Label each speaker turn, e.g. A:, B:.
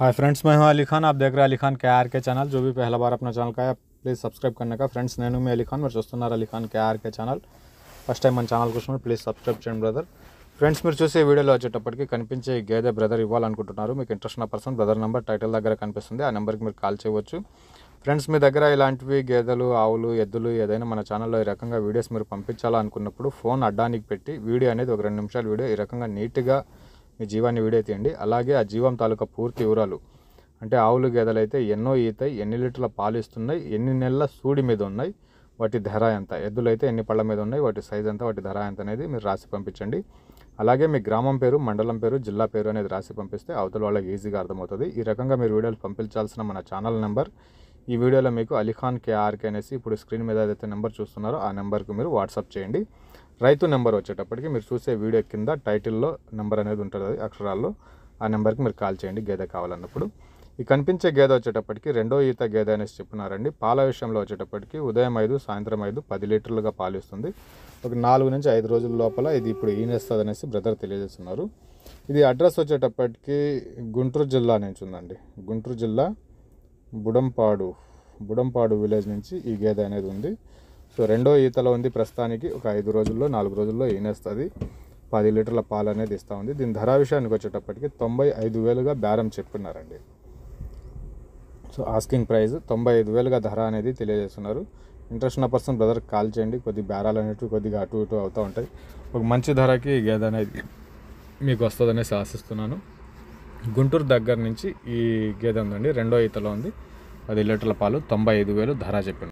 A: hi friends मैं हूं अली खान आप देख रहे हैं अली खान के आर के चैनल जो भी पहला बार अपना ఛానల్ కాయ ప్లీజ్ సబ్స్క్రైబ్ करने का ఫ్రెండ్స్ నేను మీ అలీ ఖాన్ మీరు చూస్తున్నారు Ali Khan K R K channel first time మన ఛానల్ కోసం ప్లీజ్ సబ్స్క్రైబ్ చేయండి బ్రదర్ ఫ్రెండ్స్ మీరు చూసే వీడియోలో వచ్చేటప్పటికి కనిపించే గేదె బ్రదర్ ఇవ్వాలనుకుంటున్నారు మీకు ఇంట్రెస్ట్ ఉన్న పర్సన్ బ్రదర్ నెంబర్ టైటిల్ దగ్గర కనిపిస్తుంది ఆ నెంబర్కి మీరు కాల్ చేయవచ్చు ఫ్రెండ్స్ మీ దగ్గర ఇలాంటివి గేదెలు ఆవులు ఎద్దులు ఏదైనా మన ఛానల్లో ఈ రకంగా వీడియోస్ మీరు పంపించాలనుకున్నప్పుడు ఫోన్ అడ్డానికి పెట్టి వీడియో అనేది ఒక రెండు నిమిషాల వీడియో ఈ రకంగా నీట్గా మీ జీవాన్ని వీడియో తీయండి అలాగే ఆ జీవం తాలూకా పూర్తి వివరాలు అంటే ఆవులు గేదెలు అయితే ఎన్నో ఈతాయి ఎన్ని లీటర్ల పాలు ఇస్తున్నాయి ఎన్ని నెలల సూడి మీద ఉన్నాయి వాటి ధర ఎంత ఎద్దులు అయితే ఎన్ని పళ్ళ మీద ఉన్నాయి వాటి సైజ్ ఎంత వాటి ధర ఎంత అనేది మీరు రాసి పంపించండి అలాగే మీ గ్రామం పేరు మండలం పేరు జిల్లా పేరు అనేది రాసి పంపిస్తే అవతల వాళ్ళకి ఈజీగా అర్థమవుతుంది ఈ రకంగా మీరు వీడియోలు పంపించాల్సిన మన ఛానల్ నెంబర్ ఈ వీడియోలో మీకు అలీఖాన్ కేఆర్కే అనేసి ఇప్పుడు స్క్రీన్ మీద ఏదైతే నెంబర్ చూస్తున్నారో ఆ నెంబర్కి మీరు వాట్సాప్ చేయండి రైతు నెంబర్ వచ్చేటప్పటికి మీరు చూసే వీడియో కింద టైటిల్లో నెంబర్ అనేది ఉంటుంది అక్షరాల్లో ఆ నెంబర్కి మీరు కాల్ చేయండి గేదె కావాలన్నప్పుడు ఈ కనిపించే గేదె వచ్చేటప్పటికి రెండో ఈత గేదె అనేసి చెప్తున్నారండి పాల విషయంలో వచ్చేటప్పటికి ఉదయం ఐదు సాయంత్రం ఐదు పది లీటర్లుగా పాలు ఇస్తుంది ఒక నాలుగు నుంచి ఐదు రోజుల లోపల ఇది ఇప్పుడు ఈనేస్తుంది అనేసి బ్రదర్ తెలియజేస్తున్నారు ఇది అడ్రస్ వచ్చేటప్పటికి గుంటూరు జిల్లా నుంచి ఉందండి గుంటూరు జిల్లా బుడంపాడు బుడంపాడు విలేజ్ నుంచి ఈ గేదె అనేది ఉంది సో రెండో ఈతలో ఉంది ప్రస్తుతానికి ఒక ఐదు రోజుల్లో నాలుగు రోజుల్లో ఈనేస్తుంది పది లీటర్ల పాలు అనేది ఇస్తూ ఉంది దీని ధర విషయానికి వచ్చేటప్పటికి తొంభై ఐదు వేలుగా బేరం చెప్పున్నారండి సో ఆస్కింగ్ ప్రైస్ తొంభై ఐదు వేలుగా ధర అనేది తెలియజేస్తున్నారు ఇంట్రెస్ట్ ఉన్న పర్సన్ బ్రదర్ కాల్ చేయండి కొద్ది బేరాలు అనేటివి కొద్దిగా అటు ఇటు అవుతూ ఉంటాయి ఒక మంచి ధరకి గేదె అనేది మీకు వస్తుందనేసి ఆశిస్తున్నాను గుంటూరు దగ్గర నుంచి ఈ గేదె ఉందండి రెండో ఈతలో ఉంది పది లీటర్ల పాలు తొంభై ఐదు వేలు ధర చెప్పాను